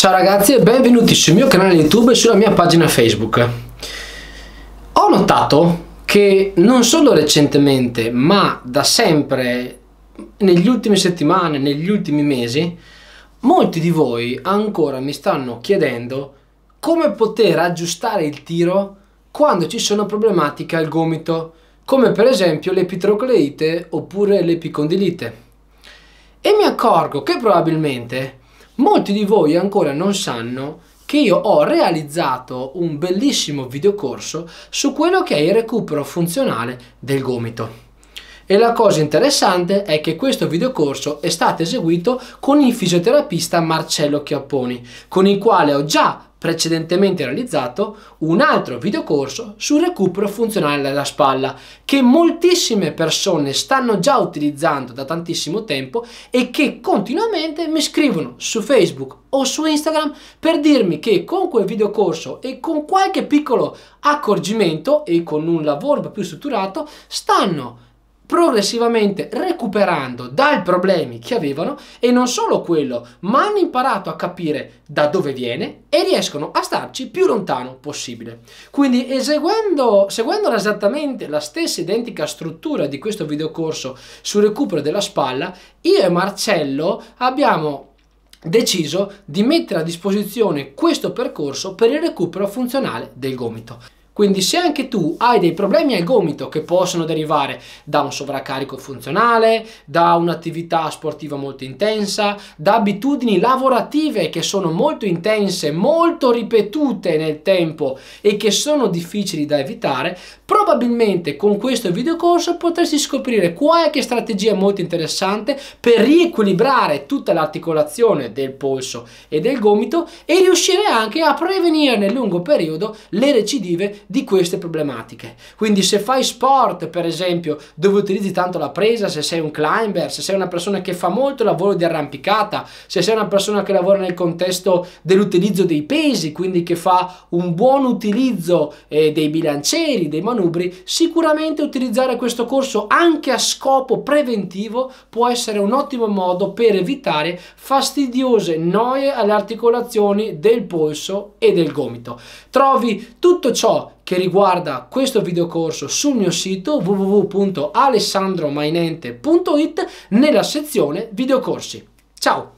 Ciao ragazzi e benvenuti sul mio canale YouTube e sulla mia pagina Facebook. Ho notato che non solo recentemente, ma da sempre, negli ultime settimane, negli ultimi mesi, molti di voi ancora mi stanno chiedendo come poter aggiustare il tiro quando ci sono problematiche al gomito, come per esempio l'epitrocleite oppure l'epicondilite. E mi accorgo che probabilmente Molti di voi ancora non sanno che io ho realizzato un bellissimo videocorso su quello che è il recupero funzionale del gomito. E la cosa interessante è che questo videocorso è stato eseguito con il fisioterapista Marcello Chiapponi, con il quale ho già precedentemente realizzato un altro videocorso sul recupero funzionale della spalla che moltissime persone stanno già utilizzando da tantissimo tempo e che continuamente mi scrivono su Facebook o su Instagram per dirmi che con quel videocorso e con qualche piccolo accorgimento e con un lavoro più strutturato stanno progressivamente recuperando dai problemi che avevano e non solo quello, ma hanno imparato a capire da dove viene e riescono a starci più lontano possibile. Quindi eseguendo, seguendo esattamente la stessa identica struttura di questo videocorso sul recupero della spalla, io e Marcello abbiamo deciso di mettere a disposizione questo percorso per il recupero funzionale del gomito. Quindi se anche tu hai dei problemi al gomito che possono derivare da un sovraccarico funzionale, da un'attività sportiva molto intensa, da abitudini lavorative che sono molto intense, molto ripetute nel tempo e che sono difficili da evitare, probabilmente con questo videocorso potresti scoprire qualche strategia molto interessante per riequilibrare tutta l'articolazione del polso e del gomito e riuscire anche a prevenire nel lungo periodo le recidive di queste problematiche. Quindi se fai sport, per esempio, dove utilizzi tanto la presa, se sei un climber, se sei una persona che fa molto lavoro di arrampicata, se sei una persona che lavora nel contesto dell'utilizzo dei pesi, quindi che fa un buon utilizzo eh, dei bilancieri, dei manubri, sicuramente utilizzare questo corso anche a scopo preventivo può essere un ottimo modo per evitare fastidiose noie alle articolazioni del polso e del gomito. Trovi tutto ciò che riguarda questo videocorso sul mio sito www.alessandromainente.it nella sezione videocorsi. Ciao!